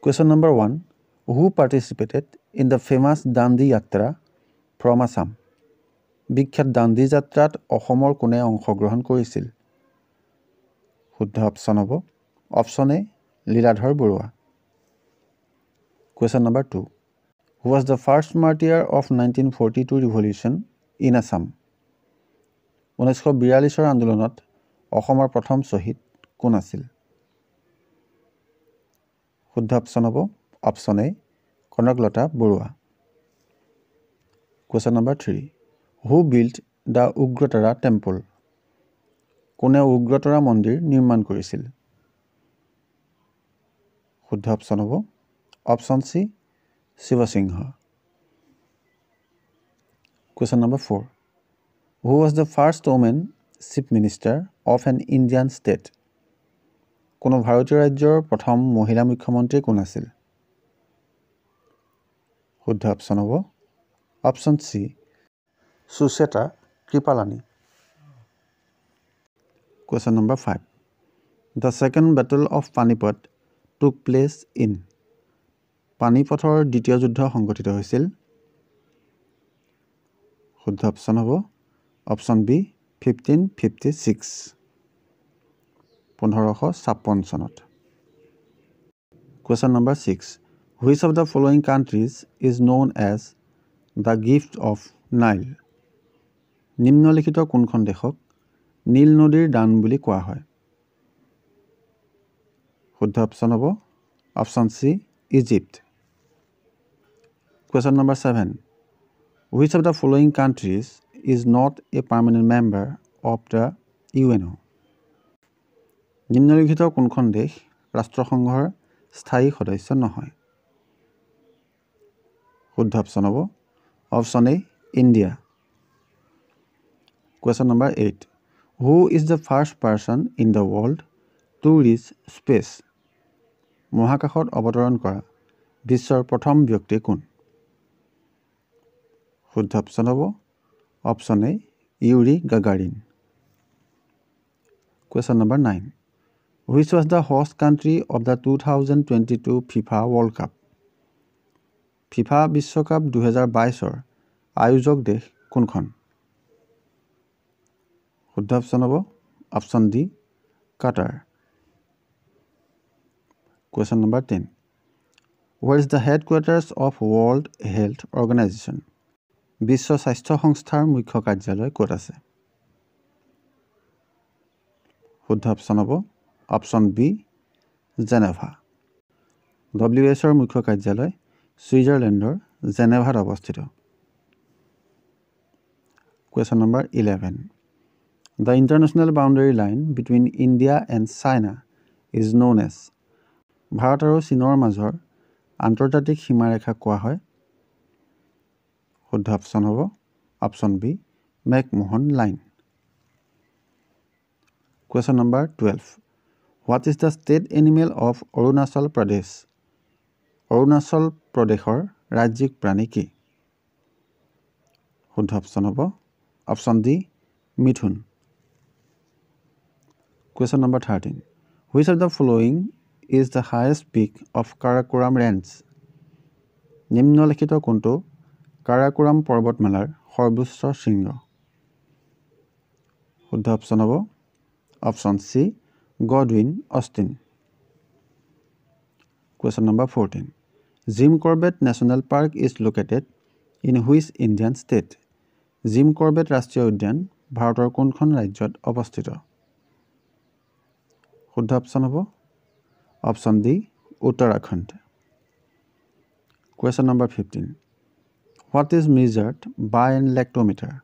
Question number one Who participated in the famous Dandi Yatra from Assam? বিখ্যাত দাণ্ডি যাত্ৰাত অসমৰ কোনে অংশগ্ৰহণ কৰিছিল শুদ্ধ অপশ্যন হ'ব option A Liladhar Barua question number two who was the first martyr of nineteen forty two revolution in Assam ঊনৈছশ বিৰাল্লিছৰ আন্দোলনত অসমৰ প্ৰথম শ্বহীদ কোন আছিল শুদ্ধ অপশ্যন হ'ব option A Kanaklata Barua question number three who built the Ugratara temple কোনে উগ্ৰতৰা মন্দিৰ নিৰ্মাণ কৰিছিল শুদ্ধ অপশ্যন হ'ব option C Sivasingha question number four who was the first women chief minister of an Indian state কোনো ভাৰতীয় ৰাজ্যৰ প্ৰথম মহিলা মুখ্যমন্ত্ৰী কোন আছিল শুদ্ধ অপশ্যন হ'ব option C Sucheta Kripalani question number five the second battle of Panipat took place in পানীপথৰ দ্বিতীয় যুদ্ধ সংঘটিত হৈছিল শুদ্ধ অপশ্যন হ'ব option B fifteen fifty six পোন্ধৰশ ছাপন্ন চনত question number six which of the following countries is known as the gift of Nile নিম্নলিখিত কোনখন দেশক নীল নদীৰ দান বুলি কোৱা হয় শুদ্ধ অপশ্যন হ'ব option C Egypt question number seven which of the following countries is not a permanent member of the U N O' নিম্নলিখিত কোনখন দেশ ৰাষ্ট্ৰসংঘৰ স্থায়ী সদস্য নহয় শুদ্ধ অপশ্যন হ'ব option A India question number eight who is the first person in the world to reach space মহাকাশত অৱতৰণ কৰা বিশ্বৰ প্ৰথম ব্যক্তি কোন শুদ্ধ অপশ্যন হ'ব option A Yuri Gagarin question number nine which was the host country of the two thousand twenty two FIFA world cup FIFA বিশ্বকাপ দুহেজাৰ বাইছৰ আয়োজক দেশ কোনখন শুদ্ধ অপশ্যন হ'ব option D Qatar question number ten what is the headquarters of world health organisation বিশ্ব স্বাস্থ্য সংস্থাৰ মুখ্য কাৰ্যালয় ক'ত আছে শুদ্ধ অপশ্যন হ'ব অপশ্যন বি জেনেভা ডব্লিউ এছৰ মুখ্য কাৰ্যালয় ছুইজাৰলেণ্ডৰ জেনেভাত অৱস্থিত question number eleven the international boundary line between India and China is known as ভাৰত আৰু চীনৰ মাজৰ আন্তৰ্জাতিক সীমাৰেখা কোৱা হয় শুদ্ধ অপশ্যন হ'ব option B McMahon line question number twelve what is the state animal of Arunachal Pradesh Arunachal প্ৰদেশৰ ৰাজ্যিক প্ৰাণী কি শুদ্ধ অপশ্যন হ'ব option D mithun question number thirteen which of the following is the highest peak of Karakoram range নিম্নলিখিত কোনটো কাৰাকোৰাম পৰ্বতমালাৰ সৰ্বোচ্চ শৃংগ শুদ্ধ অপশ্যন হ'ব option C Godwin Austen question number fourteen Jim Corbett national park is located in which Indian state gym Corbett ৰাষ্ট্ৰীয় উদ্যান ভাৰতৰ কোনখন ৰাজ্যত অৱস্থিত শুদ্ধ অপশ্যন হ'ব option D Uttarakhand question number fifteen what is measured by and lactometer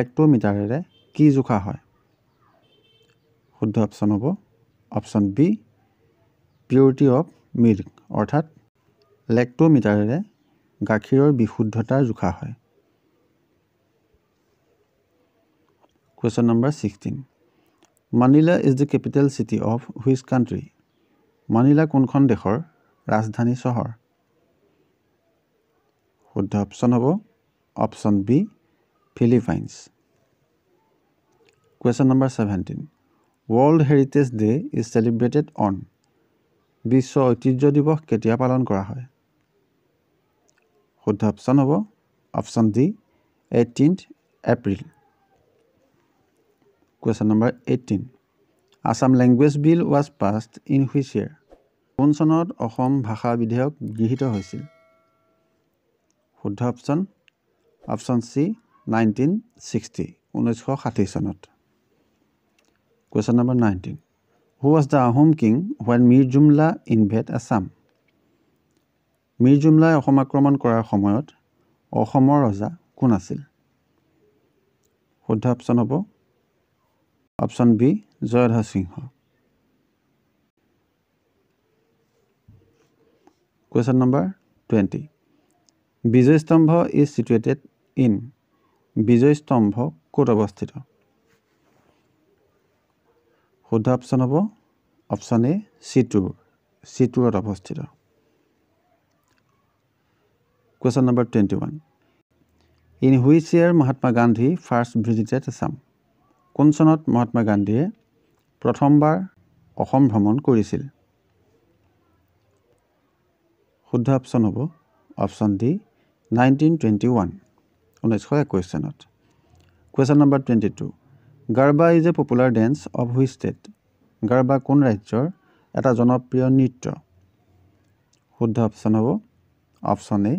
লেক্টোমিটাৰেৰে কি জোখা হয় শুদ্ধ অপশ্যন হ'ব option B purity of milk অৰ্থাৎ লেক্টোমিটাৰেৰে গাখীৰৰ বিশুদ্ধতা জোখা হয় question number sixteen Manila is the capital city of which country Manila কোনখন দেশৰ ৰাজধানী চহৰ শুদ্ধ অপশ্যন হ'ব option B Philippines question number seventeen world heritage day' is celebrated on বিশ্ব ঐতিহ্য দিৱস কেতিয়া পালন কৰা হয় শুদ্ধ অপশ্যন হ'ব option D eighteen April question number eighteen Assam language bill was passed in which year কোন চনত অসম ভাষা বিধেয়ক গৃহীত হৈছিল শুদ্ধ option option C nineteen sixty ঊনৈছশ ষাঠি চনত question number nineteen who was the Ahom king when Mir Jumla invaded Assam Mir জুমলাই অসম আক্ৰমণ কৰাৰ সময়ত অসমৰ ৰজা কোন আছিল শুদ্ধ অপশ্যন হ'ব option B Jaidhar Singha question number twenty Vijaystambh is situated in Vijaystambh ক'ত অৱস্থিত শুদ্ধ অপশ্যন হ'ব অপশ্যন এ চি টু চি টুত অৱস্থিত question number twenty one in which year Mahatma Gandhi first visited Assam কোন চনত মহাত্মা গান্ধীয়ে প্ৰথমবাৰ অসম ভ্ৰমণ কৰিছিল শুদ্ধ অপশ্যন হ'ব option D nineteen twenty one ঊনৈছশ একৈছ চনত question number twenty two garba is a popular dance of which state garba কোন ৰাজ্যৰ এটা জনপ্ৰিয় নৃত্য শুদ্ধ অপশ্যন হ'ব option A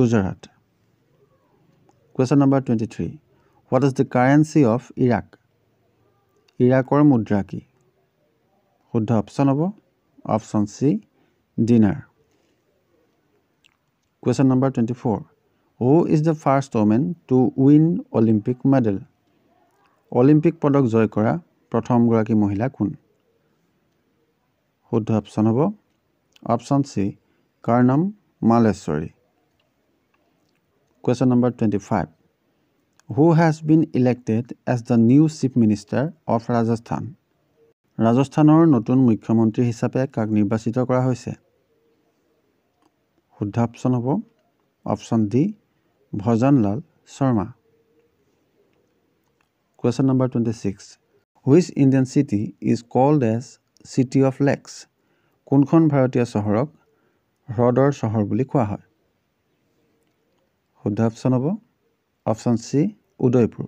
Gujarat question number twenty three what is the currency of Iraq ইৰাকৰ মুদ্ৰা কি শুদ্ধ অপশ্যন হ'ব option C dinar question number twenty four who is the first women to win Olympic medal Olympic পদক জয় কৰা প্ৰথমগৰাকী মহিলা কোন শুদ্ধ অপশ্যন হ'ব option C Karnam Malleswari question number twenty five who has been elected as the new chief minister of Rajasthan ৰাজস্থানৰ নতুন মুখ্যমন্ত্ৰী হিচাপে কাক নিৰ্বাচিত কৰা হৈছে শুদ্ধ অপশ্যন হ'ব option D Bhajanlal Sharma question number 26 which indian city is called as city of lakes kunkhon bharatiya sahorok hrodor sahor buli kua hoy khudha option hobo option c udaipur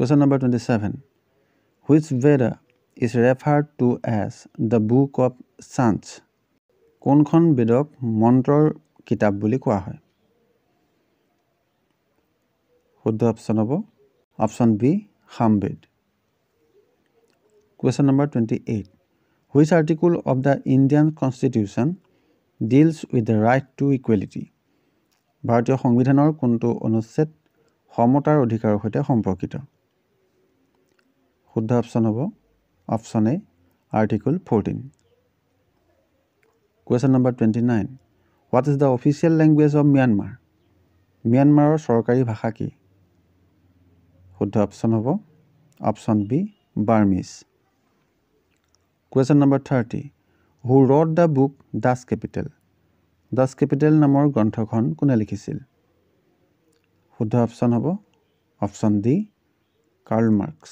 question number 27 which veda is referred to as the book of sants kunkhon vedok mantrar kitab buli kua hoy শুদ্ধ option হ'ব option B Samaveda question number twenty eight which article of the Indian constitution deals with the right to equality ভাৰতীয় সংবিধানৰ কোনটো অনুচ্ছেদ সমতাৰ অধিকাৰৰ সৈতে সম্পৰ্কিত শুদ্ধ অপশ্যন হ'ব option A article fourteen question number twenty nine what is the official language of Myanmar ম্যানমাৰৰ চৰকাৰী ভাষা কি শুদ্ধ অপশ্যন হ'ব option B Burmese question number thirty who wrote the book Das Kapital Das Kapital নামৰ গ্ৰন্থখন কোনে লিখিছিল শুদ্ধ অপশ্যন হ'ব অপশ্যন ডি কাৰ্ল মাৰ্কছ